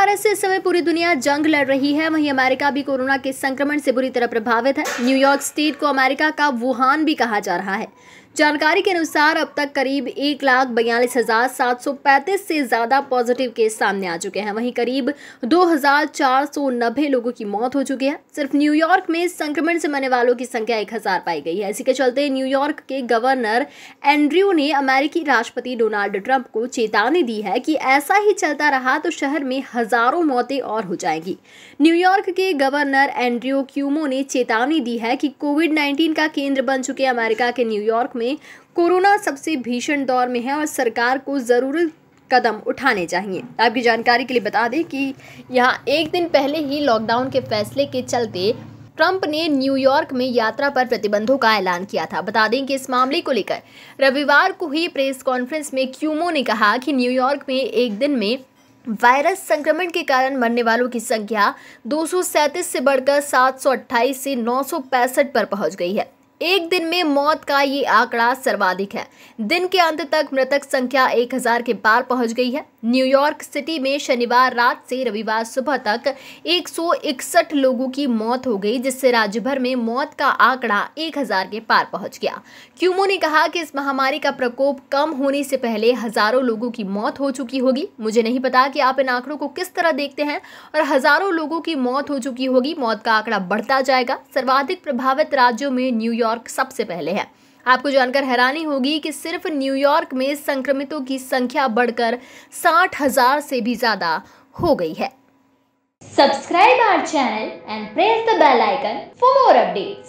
Virus से इस समय पूरी दुनिया जंग लड़ रही है वहीं अमेरिका भी कोरोना के संक्रमण से बुरी तरह प्रभावित है न्यूयॉर्क स्टेट को अमेरिका का वुहान भी कहा जा रहा है जानकारी के अनुसार अब तक करीब एक लाख बयालीस हजार सात सौ पैंतीस से ज्यादा पॉजिटिव केस सामने आ चुके हैं वहीं करीब दो हजार चार सौ नब्बे लोगों की मौत हो चुकी है सिर्फ न्यूयॉर्क में संक्रमण से मरने वालों की संख्या एक हजार पाई गई है इसी के चलते न्यूयॉर्क के गवर्नर एंड्रयू ने अमेरिकी राष्ट्रपति डोनाल्ड ट्रंप को चेतावनी दी है कि ऐसा ही चलता रहा तो शहर में हजारों मौतें और हो जाएंगी न्यूयॉर्क के गवर्नर एंड्रयू क्यूमो ने चेतावनी दी है कि कोविड नाइन्टीन का केंद्र बन चुके अमेरिका के न्यूयॉर्क में कोरोना सबसे भीषण दौर में है और सरकार को ज़रूरत कदम उठाने चाहिए आपकी जानकारी के लिए बता दें कि यहाँ एक दिन पहले ही लॉकडाउन के फैसले के चलते ट्रंप ने न्यूयॉर्क में यात्रा पर प्रतिबंधों का ऐलान किया था बता दें कि इस मामले को लेकर रविवार को ही प्रेस कॉन्फ्रेंस में क्यूमो ने कहा कि न्यूयॉर्क में एक दिन में वायरस संक्रमण के कारण मरने वालों की संख्या दो से बढ़कर सात से नौ पर पहुंच गई है एक दिन में मौत का ये आंकड़ा सर्वाधिक है दिन के अंत तक मृतक संख्या 1000 के पार पहुंच गई है न्यूयॉर्क सिटी में शनिवार रात से रविवार सुबह तक 161 लोगों की मौत हो गई जिससे राज्य भर में मौत का आंकड़ा 1000 के पार पहुंच गया क्यूमो ने कहा कि इस महामारी का प्रकोप कम होने से पहले हजारों लोगों की मौत हो चुकी होगी मुझे नहीं पता कि आप इन आंकड़ों को किस तरह देखते हैं और हजारों लोगों की मौत हो चुकी होगी मौत का आंकड़ा बढ़ता जाएगा सर्वाधिक प्रभावित राज्यों में न्यूयॉर्क न्यूयॉर्क सबसे पहले है आपको जानकर हैरानी होगी कि सिर्फ न्यूयॉर्क में संक्रमितों की संख्या बढ़कर साठ हजार से भी ज्यादा हो गई है subscribe our channel and press the bell icon for more updates.